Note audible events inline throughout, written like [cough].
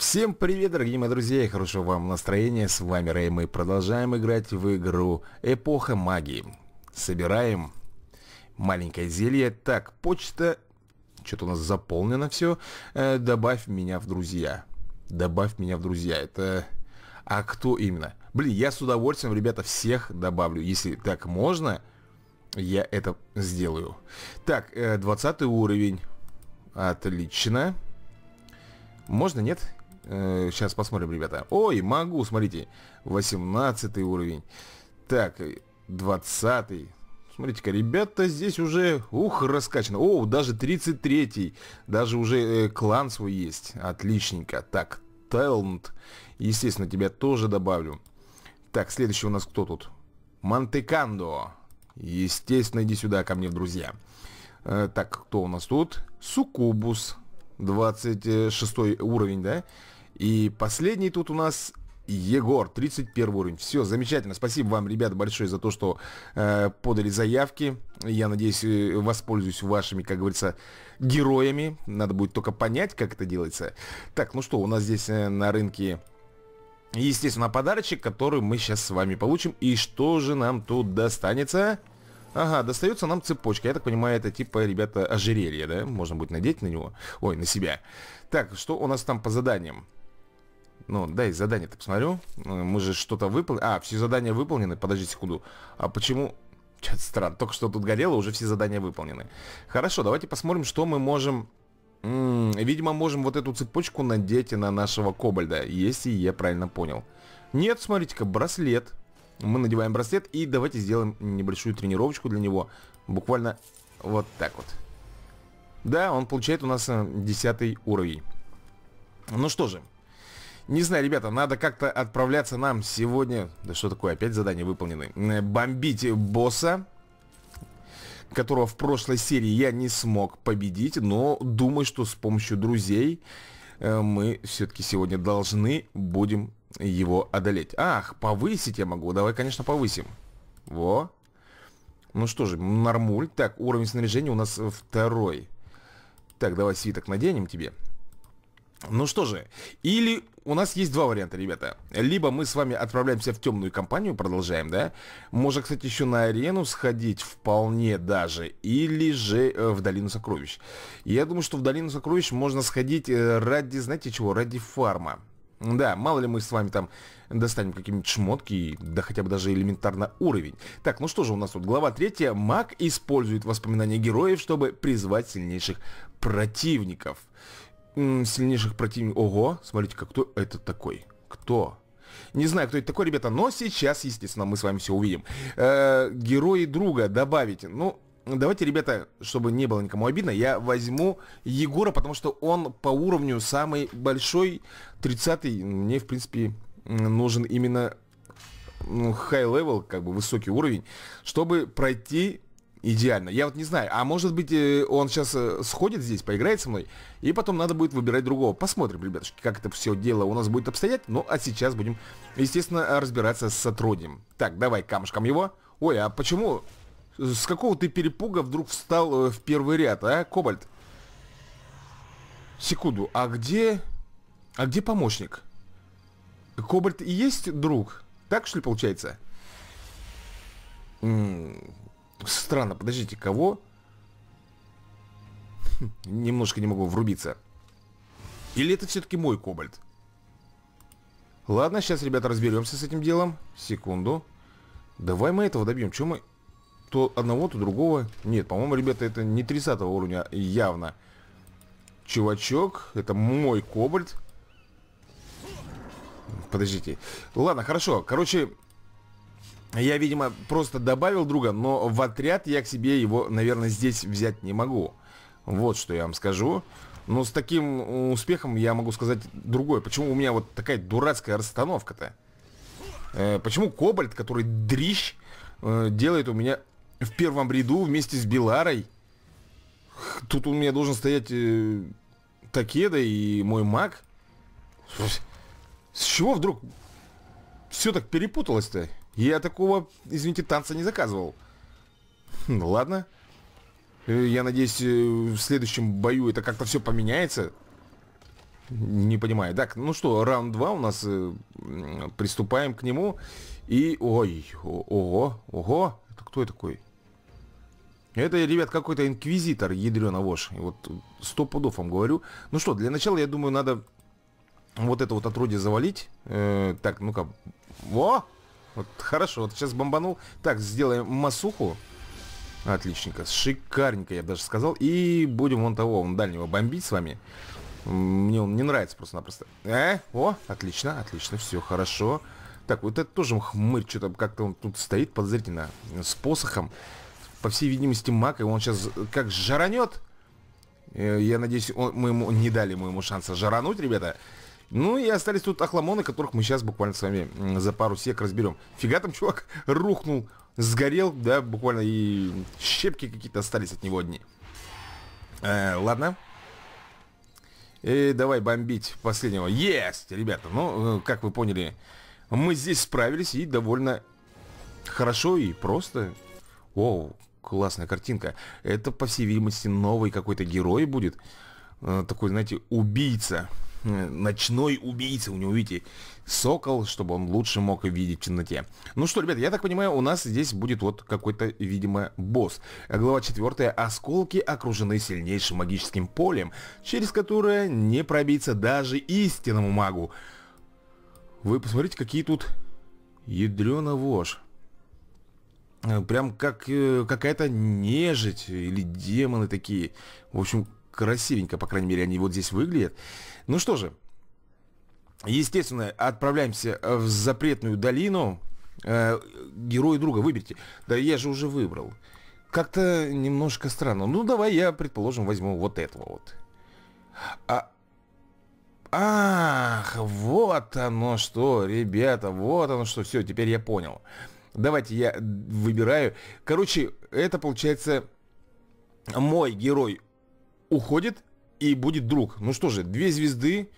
Всем привет, дорогие мои друзья, и хорошего вам настроения. С вами Рэй, мы продолжаем играть в игру Эпоха Магии. Собираем маленькое зелье. Так, почта... Что-то у нас заполнено все. Э, добавь меня в друзья. Добавь меня в друзья. Это... А кто именно? Блин, я с удовольствием, ребята, всех добавлю. Если так можно, я это сделаю. Так, э, 20 уровень. Отлично. Можно, нет? Э, сейчас посмотрим, ребята. Ой, могу, смотрите. 18 уровень. Так, 20 э, Смотрите-ка, ребята здесь уже, ух, раскачано. О, даже 33-й, даже уже э, клан свой есть. Отличненько. Так, талант, естественно, тебя тоже добавлю. Так, следующий у нас кто тут? Монтекандо. Естественно, иди сюда ко мне в друзья. Э, так, кто у нас тут? Сукубус. 26 уровень, да? И последний тут у нас Егор, 31 уровень. Все, замечательно. Спасибо вам, ребята, большое за то, что э, подали заявки. Я надеюсь, э, воспользуюсь вашими, как говорится, героями. Надо будет только понять, как это делается. Так, ну что, у нас здесь э, на рынке, естественно, подарочек, который мы сейчас с вами получим. И что же нам тут достанется? Ага, достается нам цепочка. Я так понимаю, это типа, ребята, ожерелье, да? Можно будет надеть на него. Ой, на себя. Так, что у нас там по заданиям? Ну, дай задание-то посмотрю. Ну, мы же что-то выполнили. А, все задания выполнены. Подожди секунду. А почему... [laughs] Что-то странно. Только что тут горело, уже все задания выполнены. Хорошо, давайте посмотрим, что мы можем... М -м, видимо, можем вот эту цепочку надеть на нашего кобальда, если я правильно понял. Нет, смотрите-ка, браслет. Мы надеваем браслет и давайте сделаем небольшую тренировочку для него. Буквально вот так вот. Да, он получает у нас 10 э, уровень. Ну что же, не знаю, ребята, надо как-то отправляться нам сегодня... Да что такое, опять задания выполнены. Бомбить босса, которого в прошлой серии я не смог победить, но думаю, что с помощью друзей э, мы все-таки сегодня должны будем его одолеть. Ах, повысить я могу. Давай, конечно, повысим. Во. Ну что же, нормуль. Так, уровень снаряжения у нас второй. Так, давай свиток наденем тебе. Ну что же, или у нас есть два варианта, ребята. Либо мы с вами отправляемся в темную компанию, продолжаем, да? Можно, кстати, еще на арену сходить вполне даже. Или же э, в Долину Сокровищ. Я думаю, что в Долину Сокровищ можно сходить э, ради, знаете чего, ради фарма. Да, мало ли мы с вами там достанем какие-нибудь шмотки, да хотя бы даже элементарно уровень. Так, ну что же у нас тут? Глава третья? Маг использует воспоминания героев, чтобы призвать сильнейших противников сильнейших противников. Ого, смотрите, как кто это такой? Кто? Не знаю, кто это такой, ребята, но сейчас, естественно, мы с вами все увидим. Э, герои друга добавите. Ну, давайте, ребята, чтобы не было никому обидно, я возьму Егора, потому что он по уровню самый большой, 30-й. Мне, в принципе, нужен именно ну, high level, как бы высокий уровень, чтобы пройти Идеально. Я вот не знаю, а может быть э, он сейчас э, сходит здесь, поиграет со мной, и потом надо будет выбирать другого. Посмотрим, ребятушки, как это все дело у нас будет обстоять. Ну, а сейчас будем, естественно, разбираться с сотрудником. Так, давай камушком его. Ой, а почему... Э, с какого ты перепуга вдруг встал в первый ряд, а, Кобальт? Секунду, а где... А где помощник? Кобальт и есть друг? Так, что ли, получается? М -м Странно, подождите, кого? Хм, немножко не могу врубиться. Или это все-таки мой кобальт? Ладно, сейчас, ребята, разберемся с этим делом. Секунду. Давай мы этого добьем. Чем мы... То одного, то другого. Нет, по-моему, ребята, это не 30 уровня, а явно. Чувачок, это мой кобальт. Подождите. Ладно, хорошо. Короче, я, видимо, просто добавил друга, но в отряд я к себе его, наверное, здесь взять не могу. Вот что я вам скажу. Но с таким успехом я могу сказать другое. Почему у меня вот такая дурацкая расстановка-то? Э, почему Кобальт, который дрищ, э, делает у меня в первом ряду вместе с Биларой? Тут у меня должен стоять э, Такеда и мой маг. С чего вдруг все так перепуталось-то? Я такого, извините, танца не заказывал. Хм, ну ладно. Э, я надеюсь, э, в следующем бою это как-то все поменяется. Не понимаю. Так, ну что, раунд 2 у нас. Э, приступаем к нему. И... Ой, ого, ого. Это кто такой? Это, ребят, какой-то инквизитор, ядрёна вошь. Вот сто пудов вам говорю. Ну что, для начала, я думаю, надо вот это вот отродье завалить. Э, так, ну-ка. Во! Вот хорошо, вот сейчас бомбанул. Так, сделаем масуху. Отличненько, шикарненько, я бы даже сказал. И будем вон того, вон дальнего бомбить с вами. Мне он не нравится просто-напросто. Э, о, отлично, отлично, все хорошо. Так, вот это тоже хмырь, что-то как-то он тут стоит подозрительно, с посохом. По всей видимости, маг, и он сейчас как жаранет. Э, я надеюсь, он, мы ему не дали мы ему шанса жарануть, ребята. Ну и остались тут охламоны, которых мы сейчас буквально с вами за пару сек разберем. Фига там [laughs] чувак рухнул, сгорел, да, буквально и щепки какие-то остались от него одни. Э, ладно. И э, давай бомбить последнего. Есть, ребята. Ну, э, как вы поняли, мы здесь справились и довольно хорошо и просто. О, классная картинка. Это, по всей видимости, новый какой-то герой будет. Э, такой, знаете, убийца. Э, ночной убийца. У него, видите, сокол, чтобы он лучше мог видеть в темноте. Ну что, ребята, я так понимаю, у нас здесь будет вот какой-то, видимо, босс. Глава 4. Осколки окружены сильнейшим магическим полем, через которое не пробиться даже истинному магу. Вы посмотрите, какие тут ядрена вошь. Э, прям как э, какая-то нежить или демоны такие. В общем, красивенько, по крайней мере, они вот здесь выглядят. Ну что же, естественно, отправляемся э, в запретную долину. Э, героя друга выберите. Да я же уже выбрал. Как-то немножко странно. Ну давай я, предположим, возьму вот этого вот. А... Ах, вот оно что, ребята, вот оно что. Все, теперь я понял. Давайте я выбираю. Короче, это получается мой герой уходит и будет друг. Ну что же, две звезды,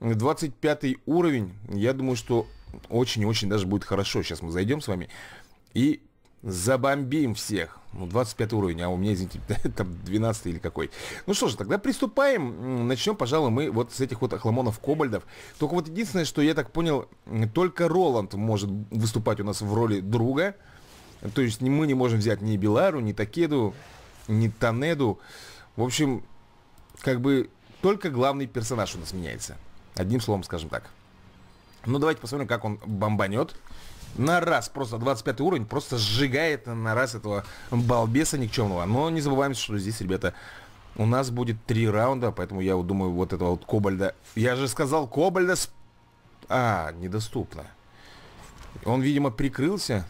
25 уровень. Я думаю, что очень-очень даже будет хорошо. Сейчас мы зайдем с вами и забомбим всех. Ну, 25 уровень, а у меня, извините, [laughs] там 12 или какой. Ну что же, тогда приступаем. Начнем, пожалуй, мы вот с этих вот охламонов кобальдов. Только вот единственное, что я так понял, только Роланд может выступать у нас в роли друга. То есть мы не можем взять ни Белару, ни Такеду, ни Танеду. В общем, как бы только главный персонаж у нас меняется. Одним словом, скажем так. Ну, давайте посмотрим, как он бомбанет. На раз, просто 25 уровень, просто сжигает на раз этого балбеса никчемного. Но не забываем, что здесь, ребята, у нас будет три раунда, поэтому я вот думаю, вот этого вот Кобальда... Я же сказал, Кобальда... Сп... А, недоступно. Он, видимо, прикрылся.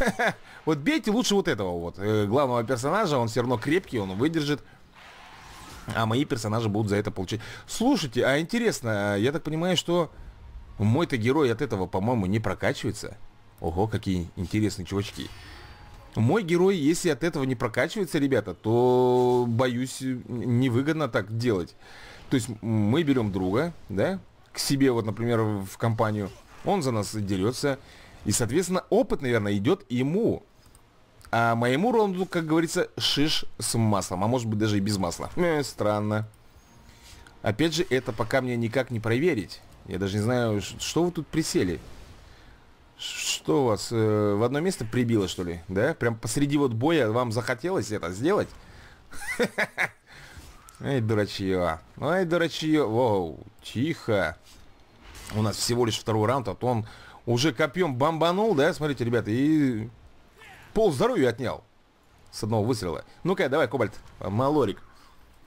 [laughs] Вот бейте лучше вот этого вот э, главного персонажа, он все равно крепкий, он выдержит а мои персонажи будут за это получать. Слушайте, а интересно, я так понимаю, что мой-то герой от этого, по-моему, не прокачивается. Ого, какие интересные чувачки. Мой герой, если от этого не прокачивается, ребята, то, боюсь, невыгодно так делать. То есть мы берем друга, да, к себе, вот, например, в компанию. Он за нас дерется. И, соответственно, опыт, наверное, идет ему. А моему Роланду, как говорится, шиш с маслом. А может быть даже и без масла. Э, странно. Опять же, это пока мне никак не проверить. Я даже не знаю, что вы тут присели. Что у вас э, в одно место прибило, что ли? Да? Прям посреди вот боя вам захотелось это сделать? [laughs] Эй, дурачье. Эй, дурачье. Воу, тихо. У нас всего лишь второй раунд, а то он уже копьем бомбанул, да? Смотрите, ребята, и Пол здоровья отнял. С одного выстрела. Ну-ка, давай, Кобальт. Малорик.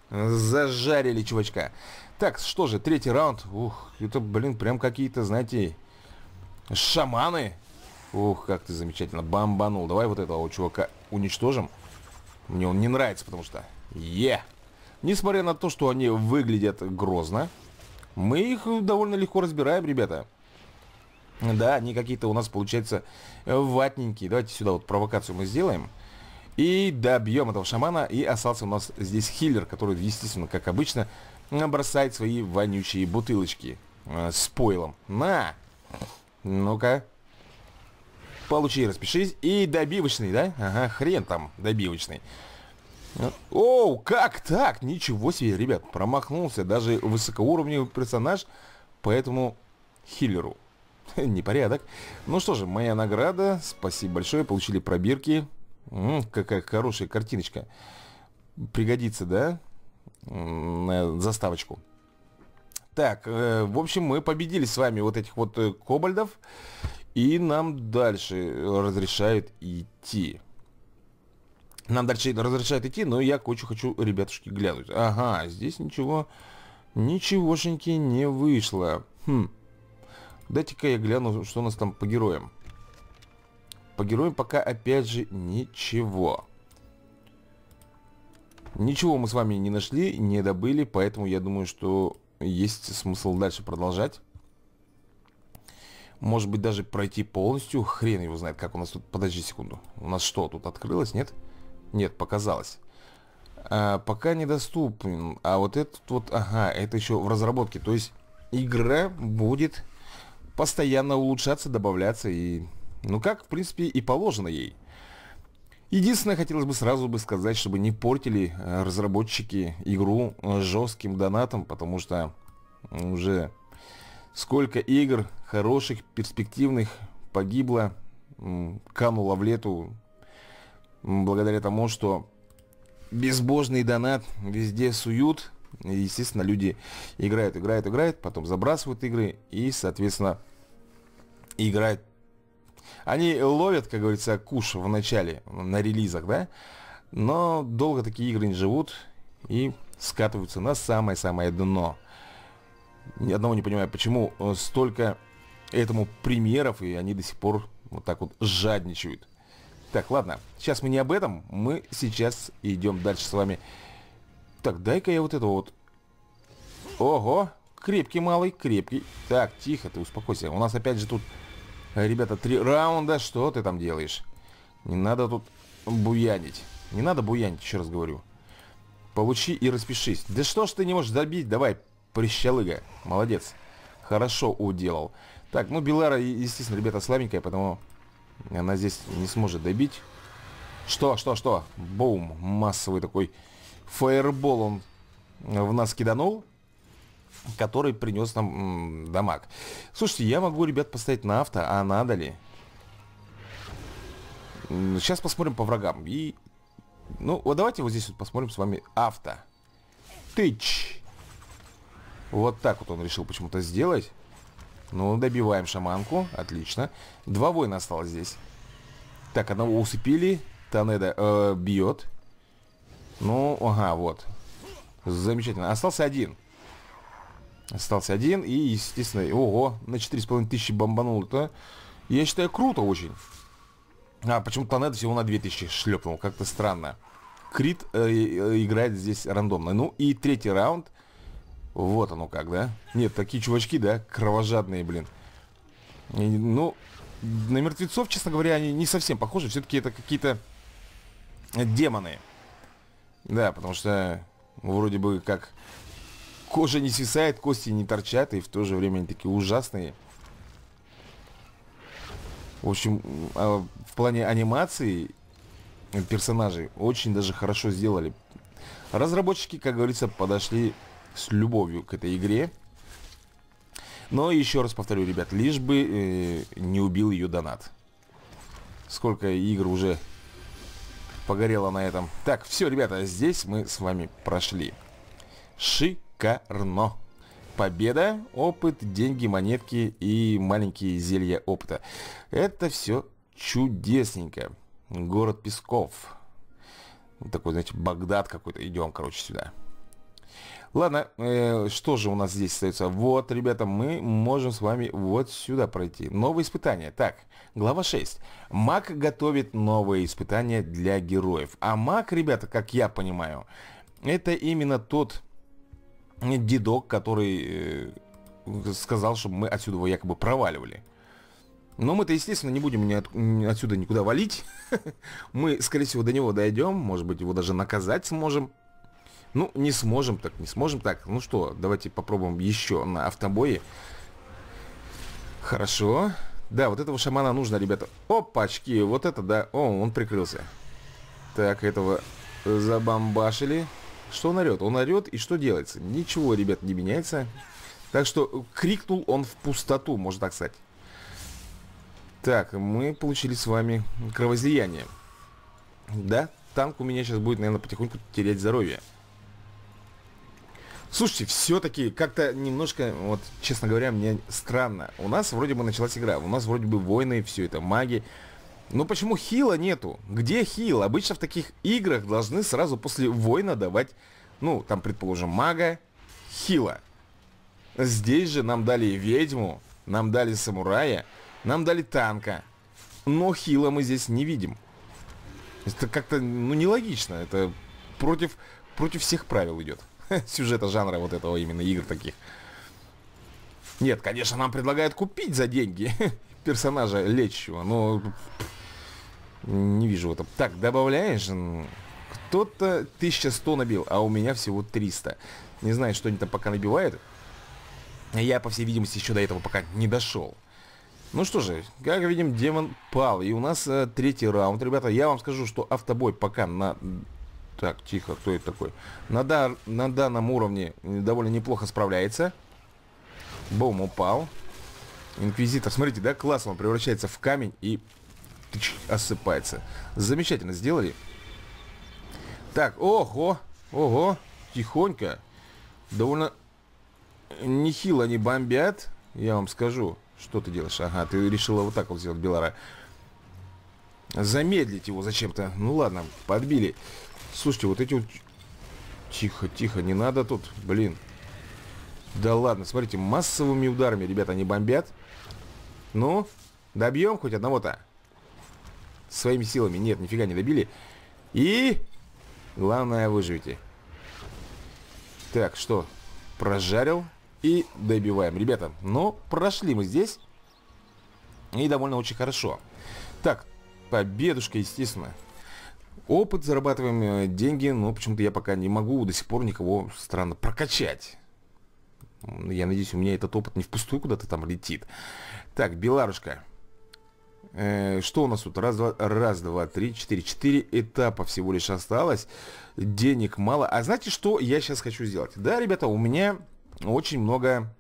Зажарили чувачка. Так, что же, третий раунд. Ух, это, блин, прям какие-то, знаете, шаманы. Ух, как ты замечательно бомбанул. Давай вот этого чувака уничтожим. Мне он не нравится, потому что... Е! Yeah. Несмотря на то, что они выглядят грозно, мы их довольно легко разбираем, ребята. Да, они какие-то у нас, получается, э, ватненькие. Давайте сюда вот провокацию мы сделаем. И добьем этого шамана. И остался у нас здесь хиллер, который, естественно, как обычно, бросает свои вонючие бутылочки э, с пойлом. На! Ну-ка. Получи, распишись. И добивочный, да? Ага, хрен там добивочный. Оу, как так? Ничего себе, ребят. Промахнулся даже высокоуровневый персонаж, поэтому хиллеру [laughs] Непорядок. Ну что же, моя награда. Спасибо большое. Получили пробирки. М -м, какая хорошая картиночка. Пригодится, да? М на заставочку. Так, э, в общем, мы победили с вами вот этих вот э, кобальдов. И нам дальше разрешают идти. Нам дальше разрешают идти, но я кое хочу, ребятушки, глянуть. Ага, здесь ничего, ничегошеньки не вышло. Хм. Дайте-ка я гляну, что у нас там по героям. По героям пока, опять же, ничего. Ничего мы с вами не нашли, не добыли, поэтому я думаю, что есть смысл дальше продолжать. Может быть, даже пройти полностью. Хрен его знает, как у нас тут... Подожди секунду. У нас что, тут открылось, нет? Нет, показалось. А, пока недоступен. А вот этот вот... Ага, это еще в разработке. То есть игра будет постоянно улучшаться, добавляться и... Ну как, в принципе, и положено ей. Единственное, хотелось бы сразу бы сказать, чтобы не портили э, разработчики игру э, жестким донатом, потому что уже сколько игр хороших, перспективных погибло, кануло в лету, благодаря тому, что безбожный донат везде суют, естественно, люди играют, играют, играют, потом забрасывают игры и, соответственно, играют. Они ловят, как говорится, куш в начале, на релизах, да? Но долго такие игры не живут и скатываются на самое-самое дно. Ни одного не понимаю, почему э, столько этому примеров, и они до сих пор вот так вот жадничают. Так, ладно, сейчас мы не об этом, мы сейчас идем дальше с вами так, дай-ка я вот это вот. Ого, крепкий малый, крепкий. Так, тихо, ты успокойся. У нас опять же тут, э, ребята, три раунда. Что ты там делаешь? Не надо тут буянить. Не надо буянить, еще раз говорю. Получи и распишись. Да что ж ты не можешь добить? Давай, прищалыга. Молодец. Хорошо уделал. Так, ну Белара, естественно, ребята, слабенькая, поэтому она здесь не сможет добить. Что, что, что? Бум. Массовый такой фаербол он э, в нас киданул, который принес нам м, дамаг. Слушайте, я могу, ребят, поставить на авто, а надо ли? Сейчас посмотрим по врагам. И, ну, вот давайте вот здесь вот посмотрим с вами авто. Тыч! Вот так вот он решил почему-то сделать. Ну, добиваем шаманку. Отлично. Два воина осталось здесь. Так, одного усыпили. Танеда э, бьет. Ну, ага, вот. Замечательно. Остался один. Остался один. И, естественно, ого, на 4,5 тысячи бомбанул. Это, я считаю, круто очень. А, почему-то Тонет всего на 2000 шлепнул. Как-то странно. Крит э, э, играет здесь рандомно. Ну и третий раунд. Вот оно как, да? Нет, такие чувачки, да? Кровожадные, блин. И, ну, на мертвецов, честно говоря, они не совсем похожи. Все-таки это какие-то демоны. Да, потому что вроде бы как кожа не свисает, кости не торчат, и в то же время они такие ужасные. В общем, а в плане анимации персонажей очень даже хорошо сделали. Разработчики, как говорится, подошли с любовью к этой игре. Но еще раз повторю, ребят, лишь бы э, не убил ее донат. Сколько игр уже погорело на этом. Так, все, ребята, здесь мы с вами прошли. Шикарно. Победа, опыт, деньги, монетки и маленькие зелья опыта. Это все чудесненько. Город Песков. Такой, знаете, Багдад какой-то. Идем, короче, сюда. Ладно, э, что же у нас здесь остается? Вот, ребята, мы можем с вами вот сюда пройти. Новое испытание. Так, глава 6. Маг готовит новые испытания для героев. А маг, ребята, как я понимаю, это именно тот дедок, который э, сказал, чтобы мы отсюда его якобы проваливали. Но мы-то, естественно, не будем ни от, ни отсюда никуда валить. [laughs] мы, скорее всего, до него дойдем. Может быть, его даже наказать сможем. Ну, не сможем так, не сможем так. Ну что, давайте попробуем еще на автобое. Хорошо. Да, вот этого шамана нужно, ребята. Опачки, вот это да. О, он прикрылся. Так, этого забомбашили. Что он орет? Он орет, и что делается? Ничего, ребят, не меняется. Так что крикнул он в пустоту, можно так сказать. Так, мы получили с вами кровозлияние. Да, танк у меня сейчас будет, наверное, потихоньку терять здоровье. Слушайте, все-таки как-то немножко, вот, честно говоря, мне странно. У нас вроде бы началась игра, у нас вроде бы войны, все это, маги. Но почему хила нету? Где хил? Обычно в таких играх должны сразу после война давать, ну, там, предположим, мага, хила. Здесь же нам дали ведьму, нам дали самурая, нам дали танка. Но хила мы здесь не видим. Это как-то, ну, нелогично. Это против, против всех правил идет. [laughs] сюжета жанра вот этого именно игр таких. Нет, конечно, нам предлагают купить за деньги [laughs] персонажа лечащего, но не вижу этого Так, добавляешь, кто-то 1100 набил, а у меня всего 300. Не знаю, что они там пока набивают. Я, по всей видимости, еще до этого пока не дошел. Ну что же, как видим, демон пал. И у нас э, третий раунд, ребята. Я вам скажу, что автобой пока на так, тихо, кто это такой? На, дар, на данном уровне довольно неплохо справляется. Бом упал. Инквизитор, смотрите, да, классно, он превращается в камень и тыч, осыпается. Замечательно сделали. Так, ого, ого, тихонько. Довольно нехило они бомбят, я вам скажу. Что ты делаешь? Ага, ты решила вот так вот сделать Белара. Замедлить его зачем-то. Ну ладно, подбили. Слушайте, вот эти вот... Тихо, тихо, не надо тут, блин. Да ладно, смотрите, массовыми ударами, ребята, они бомбят. Ну, добьем хоть одного-то. Своими силами. Нет, нифига не добили. И... Главное, выживите. Так, что? Прожарил. И добиваем. Ребята, но ну, прошли мы здесь. И довольно очень хорошо. Так, победушка, естественно опыт, зарабатываем э, деньги, но почему-то я пока не могу до сих пор никого странно прокачать. Я надеюсь, у меня этот опыт не впустую куда-то там летит. Так, Беларушка. Э, что у нас тут? Раз, два, раз, два, три, четыре. Четыре этапа всего лишь осталось. Денег мало. А знаете, что я сейчас хочу сделать? Да, ребята, у меня очень много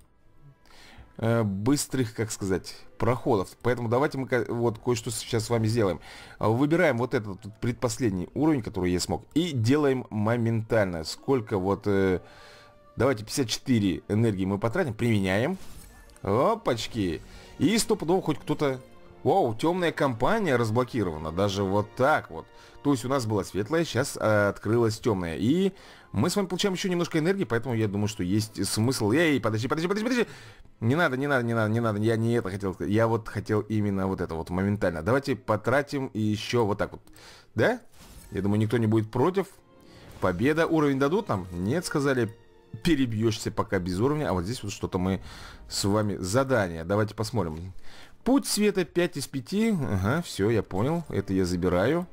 э, быстрых, как сказать проходов. Поэтому давайте мы вот кое-что сейчас с вами сделаем. А, выбираем вот этот предпоследний уровень, который я смог, и делаем моментально. Сколько вот... Э, давайте 54 энергии мы потратим, применяем. Опачки. И стопудово ну, хоть кто-то... Вау, темная компания разблокирована. Даже вот так вот. То есть у нас была светлая, сейчас э, открылась темная. И мы с вами получаем еще немножко энергии, поэтому я думаю, что есть смысл. Эй, подожди, подожди, подожди, подожди. Не надо, не надо, не надо, не надо. Я не это хотел сказать. Я вот хотел именно вот это вот моментально. Давайте потратим еще вот так вот. Да? Я думаю, никто не будет против. Победа. Уровень дадут нам? Нет, сказали. Перебьешься пока без уровня. А вот здесь вот что-то мы с вами... Задание. Давайте посмотрим. Путь света 5 из 5. Ага, все, я понял. Это я забираю.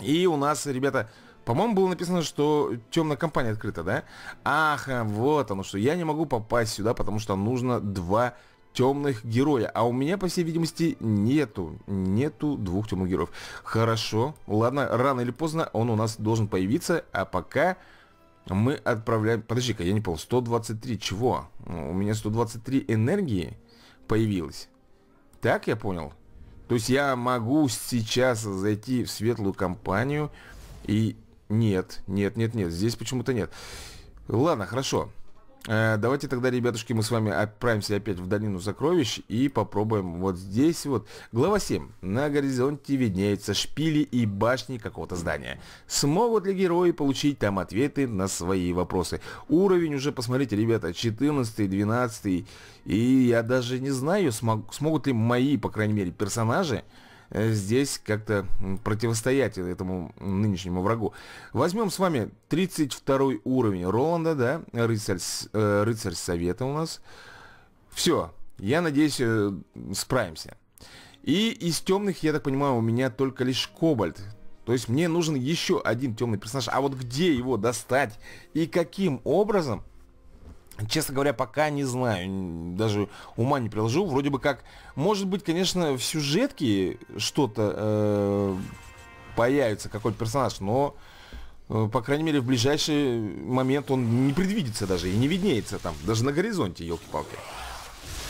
И у нас, ребята, по-моему, было написано, что темная компания открыта, да? Ах, вот оно что. Я не могу попасть сюда, потому что нужно два темных героя. А у меня, по всей видимости, нету, нету двух темных героев. Хорошо, ладно, рано или поздно он у нас должен появиться, а пока мы отправляем... Подожди-ка, я не понял, 123 чего? У меня 123 энергии появилось. Так я понял? То есть я могу сейчас зайти в светлую компанию и... Нет, нет, нет, нет, здесь почему-то нет. Ладно, хорошо. Э, давайте тогда, ребятушки, мы с вами отправимся опять в долину сокровищ и попробуем вот здесь вот. Глава 7. На горизонте виднеются шпили и башни какого-то здания. Смогут ли герои получить там ответы на свои вопросы? Уровень уже, посмотрите, ребята, 14, 12. И я даже не знаю, смог, смогут ли мои, по крайней мере, персонажи Э, здесь как-то противостоять этому нынешнему врагу. Возьмем с вами 32 уровень Роланда, да, рыцарь, э, рыцарь совета у нас. Все, я надеюсь, э, справимся. И из темных, я так понимаю, у меня только лишь кобальт. То есть мне нужен еще один темный персонаж. А вот где его достать и каким образом, Честно говоря, пока не знаю, даже ума не приложу. Вроде бы как, может быть, конечно, в сюжетке что-то э, появится, какой-то персонаж, но, э, по крайней мере, в ближайший момент он не предвидится даже и не виднеется там, даже на горизонте, елки-палки.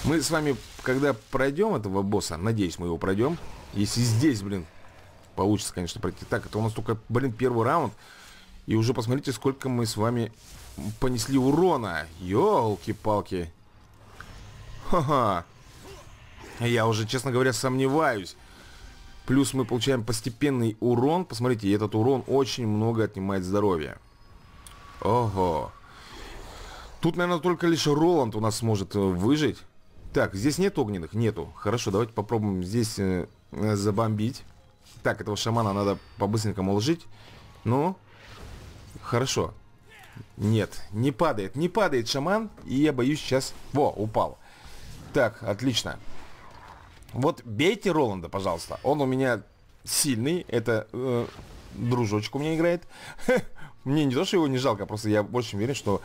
Мы с вами, когда пройдем этого босса, надеюсь, мы его пройдем, если здесь, блин, получится, конечно, пройти. Так, это у нас только, блин, первый раунд, и уже посмотрите, сколько мы с вами понесли урона. Ёлки-палки. Ха-ха. Я уже, честно говоря, сомневаюсь. Плюс мы получаем постепенный урон. Посмотрите, этот урон очень много отнимает здоровья. Ого. Тут, наверное, только лишь Роланд у нас сможет э, выжить. Так, здесь нет огненных? Нету. Хорошо, давайте попробуем здесь э, э забомбить. Так, этого шамана надо по-быстренькому лжить. Ну, хорошо. Нет, не падает, не падает шаман. И я боюсь сейчас... Во, упал. Так, отлично. Вот бейте Роланда, пожалуйста. Он у меня сильный. Это э, дружочек у меня играет. [laughs] Мне не то, что его не жалко, а просто я больше уверен, что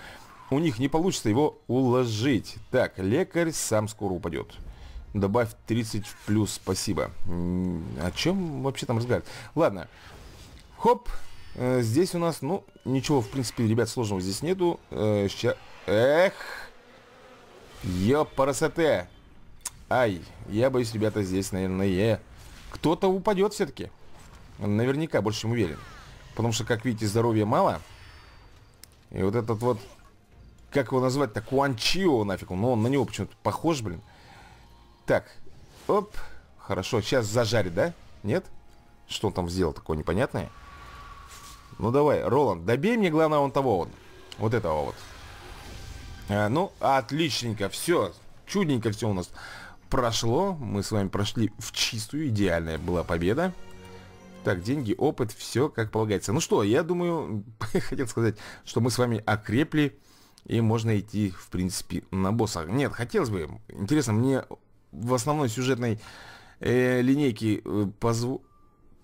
у них не получится его уложить. Так, лекарь сам скоро упадет. Добавь 30 в плюс, спасибо. О чем вообще там разговаривать? Ладно. Хоп, Э, здесь у нас, ну, ничего, в принципе, ребят, сложного здесь нету. Э, ща... Эх! Ёпарасоте! Ай, я боюсь, ребята, здесь, наверное, кто-то упадет все-таки. Наверняка, больше чем уверен. Потому что, как видите, здоровья мало. И вот этот вот... Как его назвать-то? Куанчио нафиг. Но он на него почему-то похож, блин. Так. Оп. Хорошо. Сейчас зажарит, да? Нет? Что он там сделал такое непонятное? Ну давай, Роланд, добей мне, главное, он того вот. Вот этого вот. А, ну, отличненько, все. Чудненько все у нас прошло. Мы с вами прошли в чистую. Идеальная была победа. Так, деньги, опыт, все как полагается. Ну что, я думаю, [laughs] хотел сказать, что мы с вами окрепли. И можно идти, в принципе, на босса. Нет, хотелось бы. Интересно, мне в основной сюжетной э, линейке э, позв...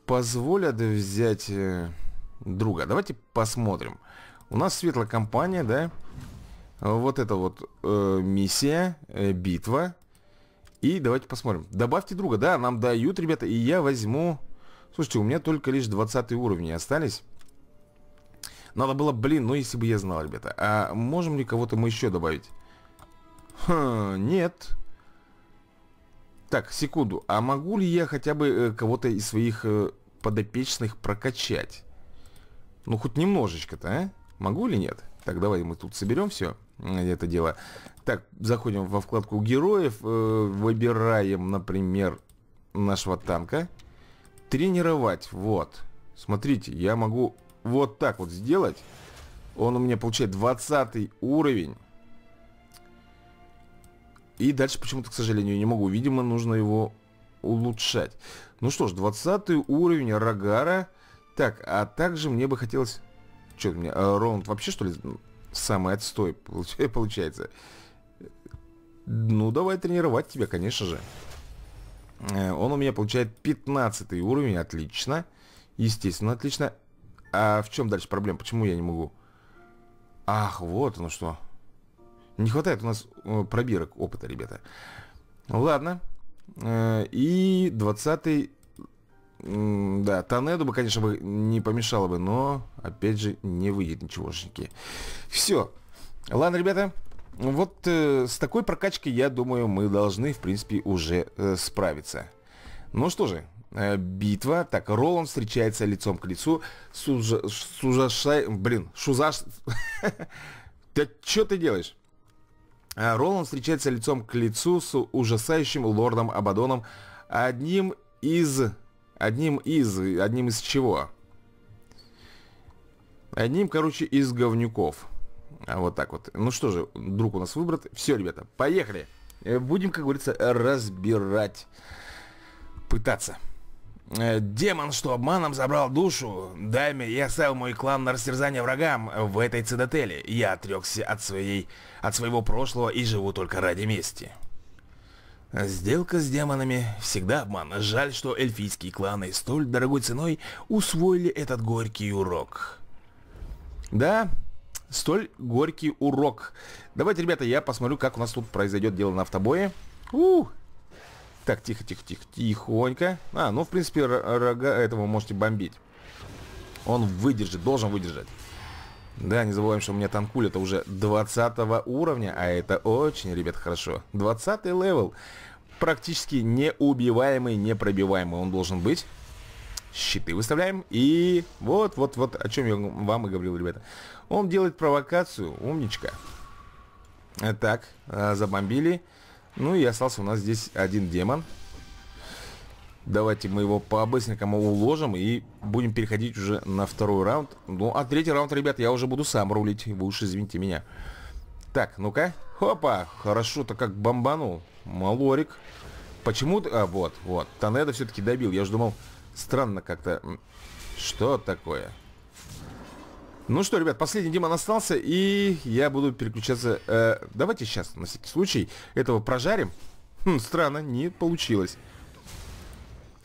позволят взять... Э, друга. Давайте посмотрим. У нас светлая компания, да? Вот это вот э, миссия, э, битва. И давайте посмотрим. Добавьте друга, да, нам дают, ребята, и я возьму... Слушайте, у меня только лишь 20 уровни остались. Надо было, блин, ну если бы я знал, ребята. А можем ли кого-то мы еще добавить? Хм, нет. Так, секунду. А могу ли я хотя бы э, кого-то из своих э, подопечных прокачать? Ну, хоть немножечко-то, а? Могу или нет? Так, давай мы тут соберем все э, это дело. Так, заходим во вкладку героев, э, выбираем, например, нашего танка. Тренировать, вот. Смотрите, я могу вот так вот сделать. Он у меня получает 20 уровень. И дальше почему-то, к сожалению, не могу. Видимо, нужно его улучшать. Ну что ж, 20 уровень Рогара так, а также мне бы хотелось... Что у меня, э, раунд вообще, что ли, самый отстой [laughs] получается? Ну, давай тренировать тебя, конечно же. Э, он у меня получает 15 уровень, отлично. Естественно, отлично. А в чем дальше проблема? Почему я не могу? Ах, вот оно что. Не хватает у нас э, пробирок опыта, ребята. Ладно. И 20 да, Тонеду э бы, конечно, бы не помешало бы, но, опять же, не выйдет ничегошеньки. Все. Ладно, ребята, вот э, с такой прокачкой, я думаю, мы должны, в принципе, уже э, справиться. Ну что же, э, битва. Так, Роланд встречается лицом к лицу с, ужа... с ужашай... Блин, шузаш... [laughs] Да что ты делаешь? А, Роланд встречается лицом к лицу с ужасающим лордом Абадоном, одним из Одним из... Одним из чего? Одним, короче, из говнюков. А вот так вот. Ну что же, друг у нас выбрат. Все, ребята, поехали. Э, будем, как говорится, разбирать. Пытаться. Э, демон, что обманом забрал душу. Даме, я оставил мой клан на растерзание врагам в этой цитадели. Я отрекся от своей... от своего прошлого и живу только ради мести. Сделка с демонами всегда обман. Жаль, что эльфийские кланы столь дорогой ценой усвоили этот горький урок. Да, столь горький урок. Давайте, ребята, я посмотрю, как у нас тут произойдет дело на автобое. У! Так, тихо, тихо, тихо, тихонько. А, ну, в принципе, рога этого можете бомбить. Он выдержит, должен выдержать. Да, не забываем, что у меня танкуль это уже 20 уровня, а это очень, ребят, хорошо. 20 левел. Практически неубиваемый, непробиваемый он должен быть. Щиты выставляем. И вот, вот, вот, о чем я вам и говорил, ребята. Он делает провокацию, умничка. Э, так, э, забомбили. Ну и остался у нас здесь один демон. Давайте мы его по-быстренькому уложим и будем переходить уже на второй раунд. Ну, а третий раунд, ребят, я уже буду сам рулить. Вы уж извините меня. Так, ну-ка. Хопа! Хорошо-то как бомбанул. Малорик. Почему-то... А, вот, вот. Танеда все-таки добил. Я же думал, странно как-то... Что такое? Ну что, ребят, последний демон остался, и я буду переключаться... Э, давайте сейчас, на всякий случай, этого прожарим. Хм, странно, не получилось.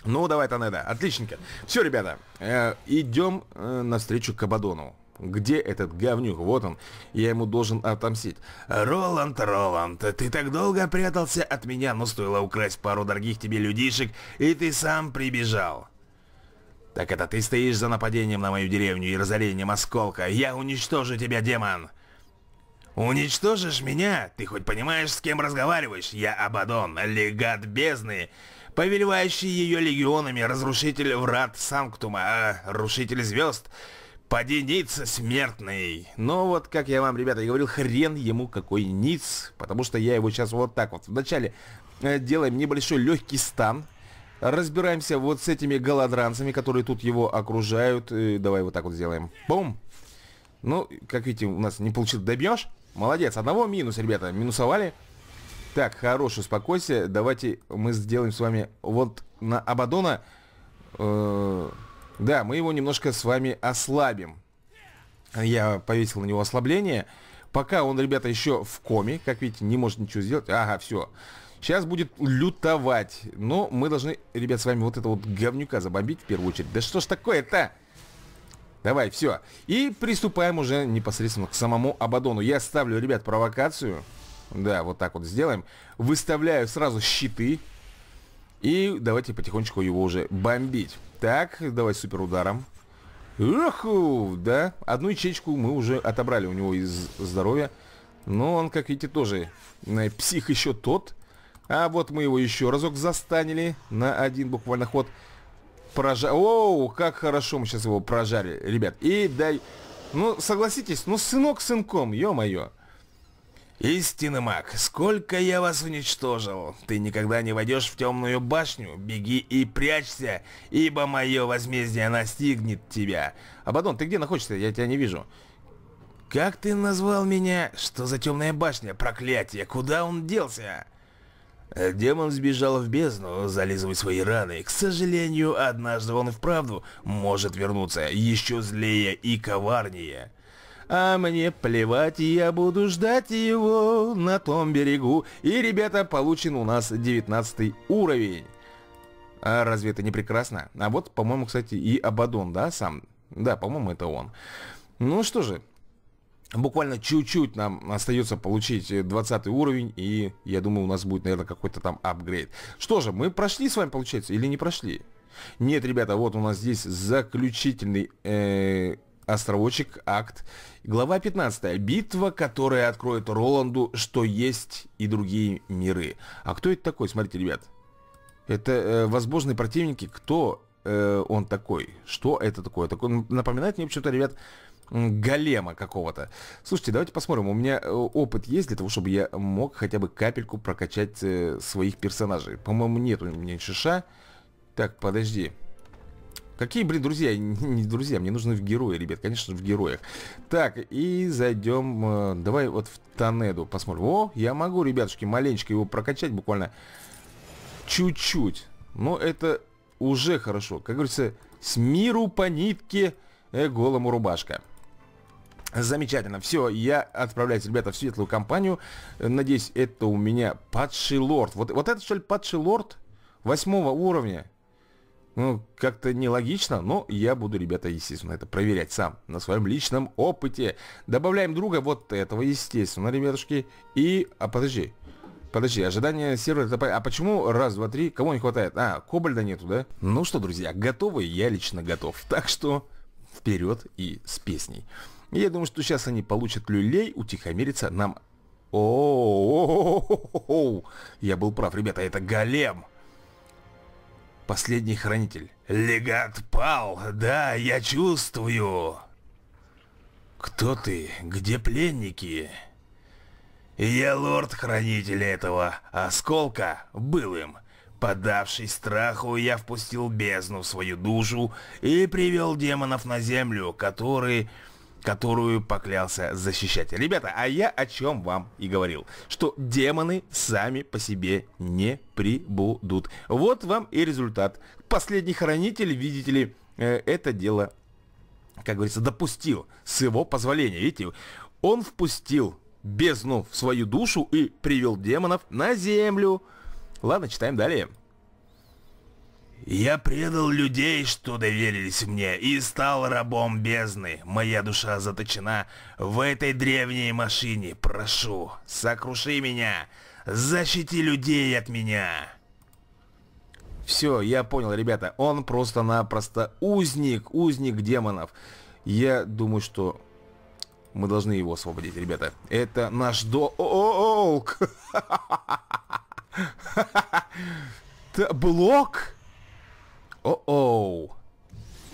Ну, давай, Танеда. Отличненько. Все, ребята, э, идем э, навстречу Кабадону. Где этот говнюк? Вот он. Я ему должен отомстить. Роланд, Роланд, ты так долго прятался от меня, но ну, стоило украсть пару дорогих тебе людишек, и ты сам прибежал. Так это ты стоишь за нападением на мою деревню и разорением осколка. Я уничтожу тебя, демон. Уничтожишь меня? Ты хоть понимаешь, с кем разговариваешь? Я Абадон, легат бездны повелевающий ее легионами, разрушитель врат Санктума, а рушитель звезд, поди Ниц смертный. Но вот, как я вам, ребята, говорил, хрен ему какой Ниц, потому что я его сейчас вот так вот. Вначале э, делаем небольшой легкий стан, разбираемся вот с этими голодранцами, которые тут его окружают. И давай вот так вот сделаем. Бум! Ну, как видите, у нас не получилось. Добьешь? Молодец. Одного минус, ребята. Минусовали. Так, хорош, успокойся. Давайте мы сделаем с вами вот на Абадона. Э, да, мы его немножко с вами ослабим. Я повесил на него ослабление. Пока он, ребята, еще в коме, как видите, не может ничего сделать. Ага, все. Сейчас будет лютовать. Но мы должны, ребят, с вами вот это вот говнюка забомбить в первую очередь. Да что ж такое-то? Давай, все. И приступаем уже непосредственно к самому Абадону. Я ставлю, ребят, провокацию. Да, вот так вот сделаем. Выставляю сразу щиты. И давайте потихонечку его уже бомбить. Так, давай суперударом. Уху, да. Одну ячейку мы уже отобрали у него из здоровья. Но он, как видите, тоже э, псих еще тот. А вот мы его еще разок застанили на один буквально ход. Прожа... Оу, как хорошо мы сейчас его прожарили, ребят. И дай... Ну, согласитесь, ну, сынок сынком, ё-моё. «Истинный маг, сколько я вас уничтожил! Ты никогда не войдешь в темную башню, беги и прячься, ибо мое возмездие настигнет тебя!» «Абадон, ты где находишься? Я тебя не вижу!» «Как ты назвал меня? Что за темная башня? Проклятие! Куда он делся?» э, Демон сбежал в бездну, зализывая свои раны. К сожалению, однажды он и вправду может вернуться, еще злее и коварнее. А мне плевать, я буду ждать его на том берегу. И, ребята, получен у нас 19 уровень. А разве это не прекрасно? А вот, по-моему, кстати, и Абадон, да, сам? Да, по-моему, это он. Ну что же, Буквально чуть-чуть нам остается получить 20 уровень, и я думаю, у нас будет, наверное, какой-то там апгрейд. Что же, мы прошли с вами, получается, или не прошли? Нет, ребята, вот у нас здесь заключительный э, Островочек, акт. Глава 15. Битва, которая откроет Роланду, что есть и другие миры. А кто это такой? Смотрите, ребят. Это э, возможные противники. Кто э, он такой? Что это такое? Такой, напоминает мне почему-то, ребят, голема какого-то. Слушайте, давайте посмотрим. У меня э, опыт есть для того, чтобы я мог хотя бы капельку прокачать э, своих персонажей. По-моему, нет у меня шиша. Так, подожди. Какие, блин, друзья? [laughs] Не друзья, мне нужны в герои, ребят. Конечно, в героях. Так, и зайдем... Э, давай вот в Тонеду посмотрим. О, я могу, ребятушки, маленечко его прокачать буквально чуть-чуть. Но это уже хорошо. Как говорится, с миру по нитке э, голому рубашка. Замечательно. Все, я отправляюсь, ребята, в светлую компанию. Э, надеюсь, это у меня падший лорд. Вот, вот это, что ли, падший лорд? Восьмого уровня. Ну, как-то нелогично, но я буду, ребята, естественно, это проверять сам на своем личном опыте. Добавляем друга вот этого, естественно, ребятушки. И... А, подожди. Подожди, ожидание сервера... А почему? Раз, два, три. Кого не хватает? А, кобальда нету, да? Ну что, друзья, готовы? Я лично готов. [laughs] Так что вперед и с песней. Я думаю, что сейчас они получат люлей, утихомирятся нам... о о о о о о Я был прав, ребята, это голем! последний хранитель. Легат пал, да, я чувствую. Кто ты? Где пленники? Я лорд-хранитель этого осколка, был им. Подавшись страху, я впустил бездну в свою душу и привел демонов на землю, которые которую поклялся защищать. Ребята, а я о чем вам и говорил, что демоны сами по себе не прибудут. Вот вам и результат. Последний хранитель, видите ли, э, это дело, как говорится, допустил с его позволения. Видите, он впустил бездну в свою душу и привел демонов на землю. Ладно, читаем далее. Я предал людей, что доверились мне, и стал рабом бездны. Моя душа заточена в этой древней машине. Прошу, сокруши меня, защити людей от меня. Все, я понял, ребята, он просто-напросто узник, узник демонов. Я думаю, что мы должны его освободить, ребята. Это наш долг. [laughs] Блок? О-оу.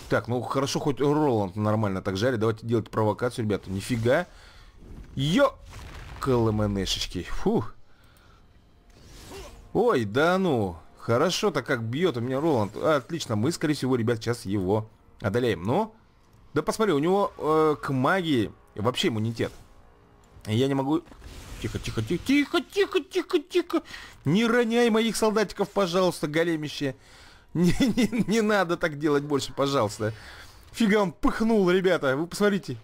Так, ну хорошо, хоть Роланд нормально так жарит. Давайте делать провокацию, ребята. Нифига. Йо! КЛМНшечки. Фух. Ой, да ну. Хорошо-то как бьет у меня Роланд. Отлично, мы, скорее всего, ребят, сейчас его одолеем, Но, ну, да посмотри, у него э, к магии вообще иммунитет. Я не могу... Тихо, тихо, тихо, тихо, тихо, тихо, тихо. Не роняй моих солдатиков, пожалуйста, големище. Не, не, не надо так делать больше, пожалуйста. Фига он пыхнул, ребята. Вы посмотрите.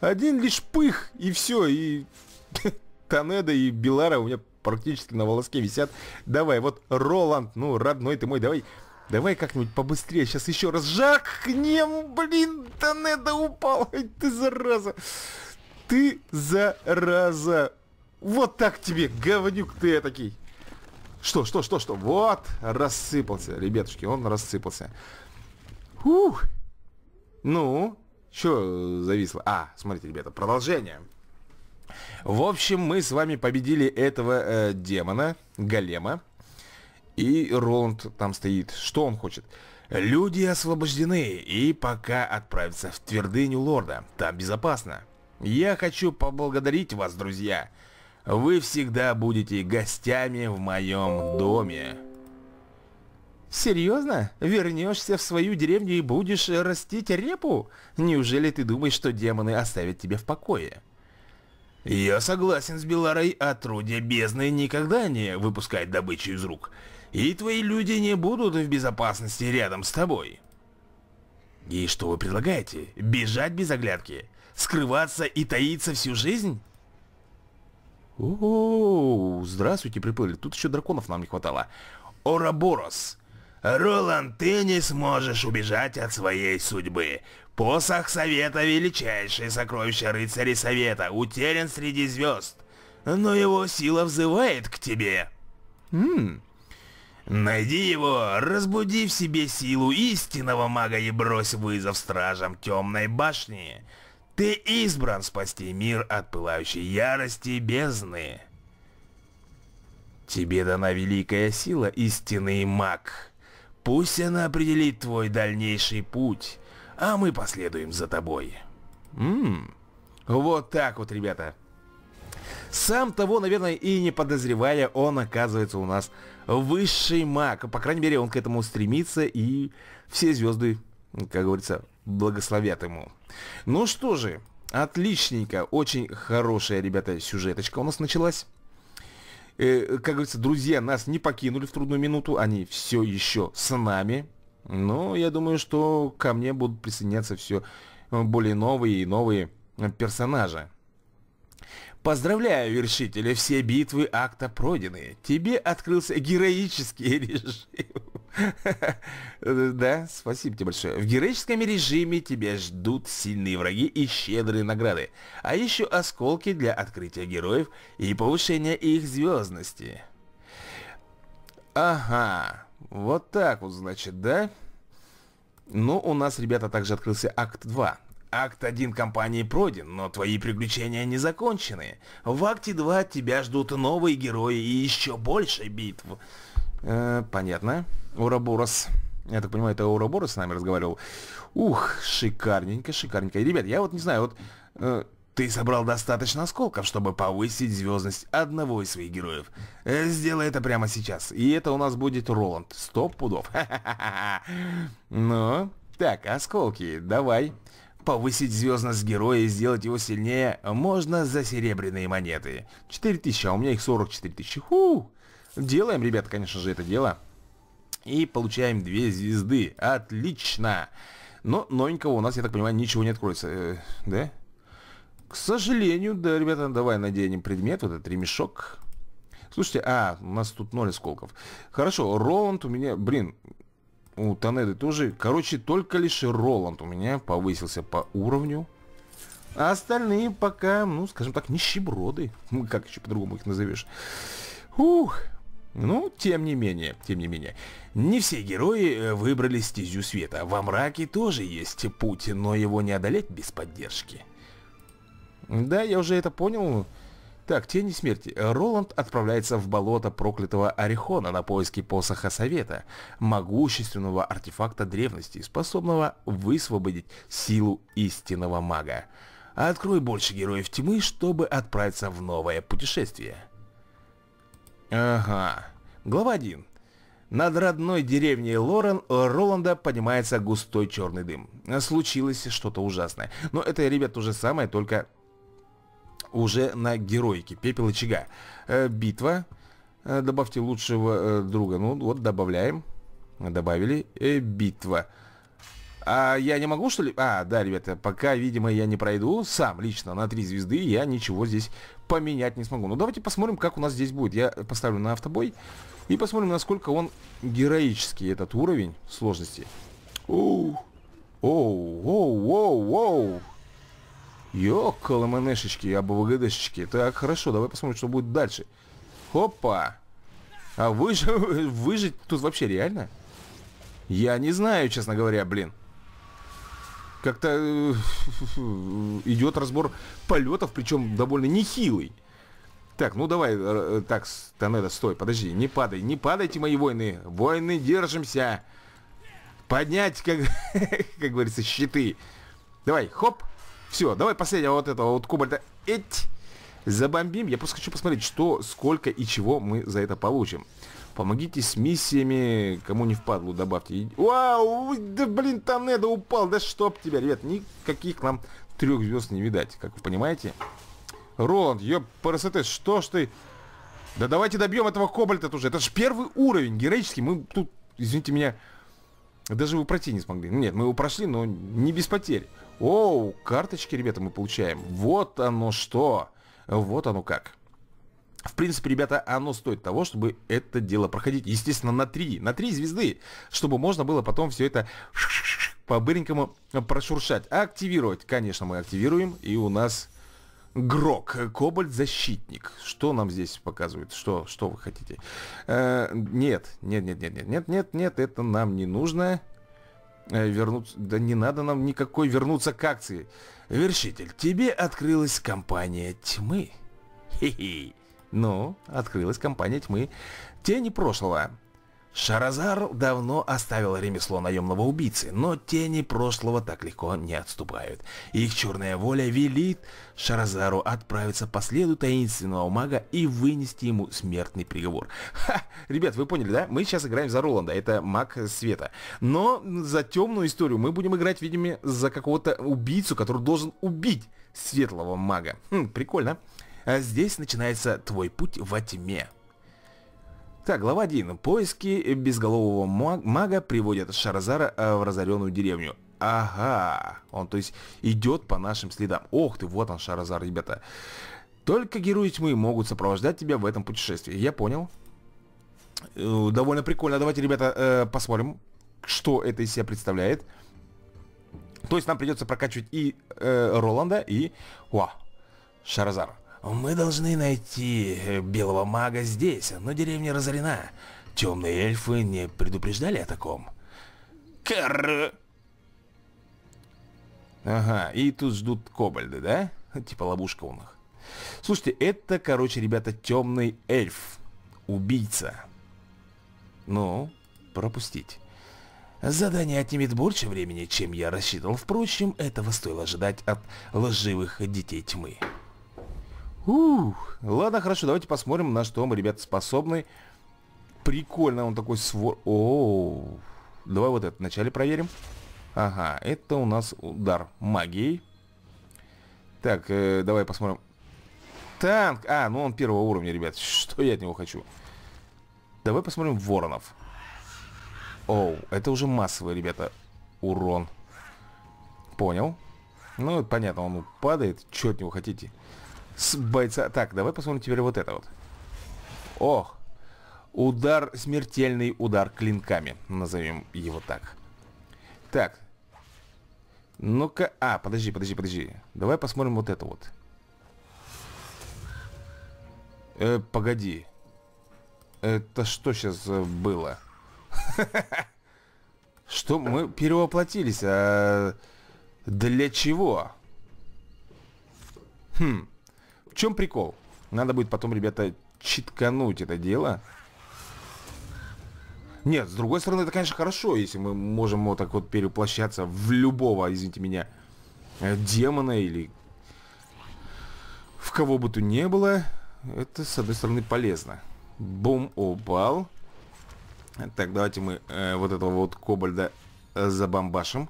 Один лишь пых, и все. И [laughs] Танеда и Белара у меня практически на волоске висят. Давай, вот Роланд, ну, родной ты мой, давай... Давай как-нибудь побыстрее, сейчас еще раз жахнем, блин, Танеда упал, [laughs] ты зараза, ты зараза, вот так тебе, говнюк ты этакий. Что, что, что, что? Вот, рассыпался, ребятушки, он рассыпался. Ух. Ну, что э, зависло? А, смотрите, ребята, продолжение. В общем, мы с вами победили этого э, демона, голема. И Роланд там стоит. Что он хочет? Люди освобождены и пока отправятся в твердыню лорда. Там безопасно. Я хочу поблагодарить вас, друзья. Друзья вы всегда будете гостями в моем доме. Серьезно? Вернешься в свою деревню и будешь растить репу? Неужели ты думаешь, что демоны оставят тебя в покое? Я согласен с Беларой о труде бездны никогда не выпускает добычу из рук. И твои люди не будут в безопасности рядом с тобой. И что вы предлагаете? Бежать без оглядки? Скрываться и таиться всю жизнь? О, здравствуйте, приплыли. Тут еще драконов нам не хватало. Ораборос. Роланд, ты не сможешь убежать от своей судьбы. Посох Совета — величайшее сокровище рыцарей Совета, утерян среди звезд. Но его сила взывает к тебе. Ммм. Найди его, разбуди в себе силу истинного мага и брось вызов стражам Темной Башни. Ты избран спасти мир от пылающей ярости бездны. Тебе дана великая сила истинный маг. Пусть она определит твой дальнейший путь, а мы последуем за тобой. Ммм, вот так вот, ребята. Сам того, наверное, и не подозревая, он оказывается у нас высший маг. По крайней мере, он к этому стремится, и все звезды, как говорится, благословят ему. Ну что же, отличненько, очень хорошая, ребята, сюжеточка у нас началась. Э, как говорится, друзья нас не покинули в трудную минуту, они все еще с нами. Но я думаю, что ко мне будут присоединяться все э, более новые и новые э, персонажи. Поздравляю, вершители, все битвы акта пройдены. Тебе открылся героический [laughs] режим. [laughs] Да, спасибо тебе большое. В героическом режиме тебя ждут сильные враги и щедрые награды, а еще осколки для открытия героев и повышения их звездности. Ага, вот так вот, значит, да? Ну, у нас, ребята, также открылся акт 2. Акт 1 компании пройден, но твои приключения не закончены. В акте 2 тебя ждут новые герои и еще больше битв. Э, понятно. Понятно. Ураборос. Я так понимаю, это Ураборос с нами разговаривал. Ух, шикарненько, шикарненько. ребят, я вот не знаю, вот... Э, ты собрал достаточно осколков, чтобы повысить звездность одного из своих героев. Э, сделай это прямо сейчас. И это у нас будет Роланд. Стоп, пудов. [laughs] Ну, так, осколки, давай. Повысить звездность героя и сделать его сильнее можно за серебряные монеты. 4000, а у меня их 44 тысячи. Делаем, ребят, конечно же, это дело. И получаем две звезды. Отлично! Но новенького у нас, я так понимаю, ничего не откроется. Э, да? К сожалению, да, ребята, давай наденем предмет, вот этот ремешок. Слушайте, а, у нас тут ноль осколков. Хорошо, Роланд у меня, блин, у Танеды тоже. Короче, только лишь Роланд у меня повысился по уровню. А остальные пока, ну, скажем так, нищеброды. [laughs] Как еще по-другому их назовешь? Ух, ну, тем не менее, тем не менее. Не все герои э, выбрали стезю света. Во мраке тоже есть путь, но его не одолеть без поддержки. Да, я уже это понял. Так, тени смерти. Роланд отправляется в болото проклятого Орехона на поиски посоха Совета, могущественного артефакта древности, способного высвободить силу истинного мага. Открой больше героев тьмы, чтобы отправиться в новое путешествие. Ага. Глава 1. Над родной деревней Лорен э, Роланда поднимается густой черный дым. Случилось что-то ужасное. Но это, ребят, то же самое, только уже на героике. Пепел и Э, битва. Э, добавьте лучшего э, друга. Ну вот, добавляем. Добавили. Э, битва. Битва. А я не могу, что ли? А, да, ребята, пока, видимо, я не пройду сам лично на три звезды, я ничего здесь поменять не смогу. Ну, давайте посмотрим, как у нас здесь будет. Я поставлю на автобой и посмотрим, насколько он героический, этот уровень сложности. Оу, оу, оу, оу, оу. Ёк, МНшечки, АБВГДшечки. Так, хорошо, давай посмотрим, что будет дальше. Хопа. А выж... [laughs] выжить тут вообще реально? Я не знаю, честно говоря, блин как-то э, [laughs] идет разбор полетов, причем довольно нехилый. Так, ну давай, э, э, так, Тонеда, стой, подожди, не падай, не падайте, мои воины. Воины, держимся. Поднять, как, [laughs] как говорится, щиты. Давай, хоп. Все, давай последнего вот этого вот кобальта. Эть. Забомбим. Я просто хочу посмотреть, что, сколько и чего мы за это получим. Помогите с миссиями, кому не впадлу, добавьте. Вау, да блин, Тонедо упал, да чтоб тебя, ребят, никаких нам трех звезд не видать, как вы понимаете. Роланд, ёб парасетес, что ж ты... Да давайте добьем этого кобальта тоже, Это же первый уровень героический. Мы тут, извините меня, даже его пройти не смогли. Нет, мы его прошли, но не без потерь. Оу, карточки, ребята, мы получаем. Вот оно что. Вот оно как. В принципе, ребята, оно стоит того, чтобы это дело проходить. Естественно, на три, на три звезды, чтобы можно было потом все это по-быренькому прошуршать. Активировать, конечно, мы активируем, и у нас Грок, кобальт-защитник. Что нам здесь показывает? Что, что вы хотите? Э, нет, нет, нет, нет, нет, нет, нет, нет, это нам не нужно. Э, вернуться, да не надо нам никакой вернуться к акции. Вершитель, тебе открылась компания тьмы. Хе-хе. Ну, открылась компания тьмы «Тени прошлого». Шаразар давно оставил ремесло наемного убийцы, но тени прошлого так легко не отступают. Их черная воля велит Шаразару отправиться по следу таинственного мага и вынести ему смертный приговор. Ха! Ребят, вы поняли, да? Мы сейчас играем за Роланда, это маг света. Но за темную историю мы будем играть, видимо, за какого-то убийцу, который должен убить светлого мага. Хм, прикольно. Прикольно. А здесь начинается твой путь во тьме. Так, глава 1. Поиски безголового мага приводят Шаразара э, в разоренную деревню. Ага, он то есть идет по нашим следам. Ох ты, вот он Шаразар, ребята. Только герои тьмы могут сопровождать тебя в этом путешествии. Я понял. Э, довольно прикольно. Давайте, ребята, э, посмотрим, что это из себя представляет. То есть нам придется прокачивать и Роланда, и... Уа, Шаразара. Мы должны найти э, белого мага здесь, но деревня разорена. Темные эльфы не предупреждали о таком. Кар... Ага, и тут ждут кобальды, да? [laughs] Типа ловушка у них. Слушайте, это, короче, ребята, темный эльф. Убийца. Ну, пропустить. Задание отнимет больше времени, чем я рассчитывал. Впрочем, этого стоило ожидать от лживых детей тьмы. Ух, ладно, хорошо, давайте посмотрим, на что мы, ребята, способны. Прикольно, он такой свор... О, давай вот это вначале проверим. Ага, это у нас удар магией. Так, э, давай посмотрим. Танк! А, ну он первого уровня, ребят. [laughs] Что я от него хочу? Давай посмотрим воронов. Оу, это уже массовый, ребята, урон. Понял. Ну, понятно, он падает. Чё от него хотите? с бойца. Так, давай посмотрим теперь вот это вот. Ох. Удар, смертельный удар клинками. Назовем его так. Так. Ну-ка. А, подожди, подожди, подожди. Давай посмотрим вот это вот. Э, погоди. Это что сейчас э, было? [laughs] Что мы перевоплотились? А для чего? Хм. В чем прикол? Надо будет потом, ребята, читкануть это дело. Нет, с другой стороны, это, конечно, хорошо, если мы можем вот так вот переплощаться в любого, извините меня, э, демона или в кого бы то ни было. Это, с одной стороны, полезно. Бум-обал. Так, давайте мы э, вот этого вот кобальда э, забомбашим.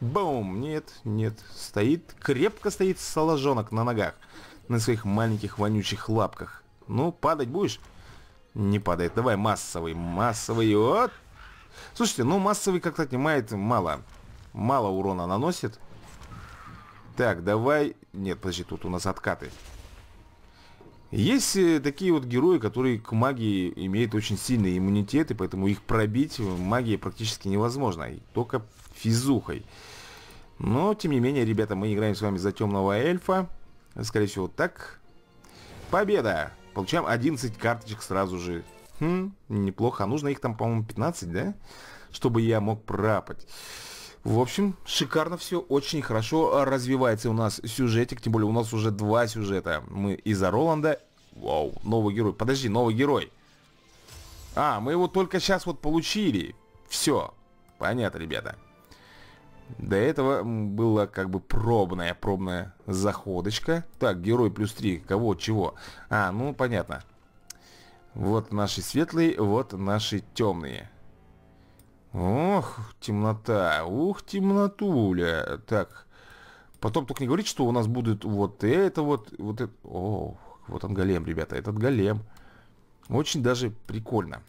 Бум! Нет, нет. Стоит, крепко стоит соложонок на ногах на своих маленьких вонючих лапках. Ну, падать будешь? Не падает. Давай массовый, массовый. Вот. Слушайте, ну массовый как-то отнимает мало. Мало урона наносит. Так, давай... Нет, подожди, тут у нас откаты. Есть э, такие вот герои, которые к магии имеют очень сильный иммунитет, и поэтому их пробить магией практически невозможно, только физухой. Но, тем не менее, ребята, мы играем с вами за темного эльфа. Скорее всего, так. Победа! Получаем 11 карточек сразу же. Хм, неплохо. А нужно их там, по-моему, 15, да? Чтобы я мог прапать. В общем, шикарно все, очень хорошо развивается у нас сюжетик, тем более у нас уже два сюжета. Мы из-за Роланда... Вау, новый герой. Подожди, новый герой. А, мы его только сейчас вот получили. Все, понятно, ребята. До этого была как бы пробная, пробная заходочка. Так, герой плюс 3. Кого, чего? А, ну понятно. Вот наши светлые, вот наши темные. Ох, темнота. Ух, темнотуля. Так. Потом только не говорить, что у нас будет вот это вот, вот это. О, вот он голем, ребята. Этот голем. Очень даже прикольно.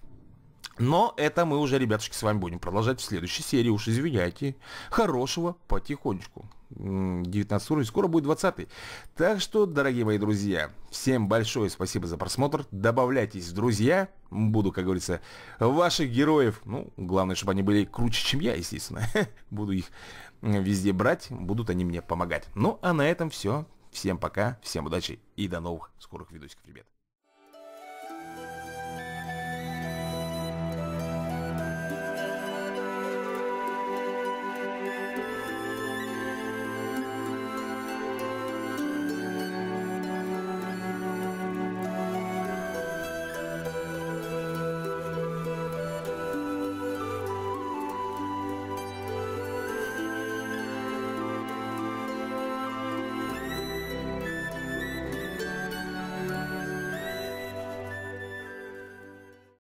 Но это мы уже, ребятушки, с вами будем продолжать в следующей серии, уж извиняйте. Хорошего потихонечку. 19 уровень, скоро будет 20. -й. Так что, дорогие мои друзья, всем большое спасибо за просмотр. Добавляйтесь в друзья. Буду, как говорится, ваших героев. Ну, главное, чтобы они были круче, чем я, естественно. [laughs] Буду их везде брать, будут они мне помогать. Ну, а на этом все. Всем пока, всем удачи и до новых скорых видосиков, ребят.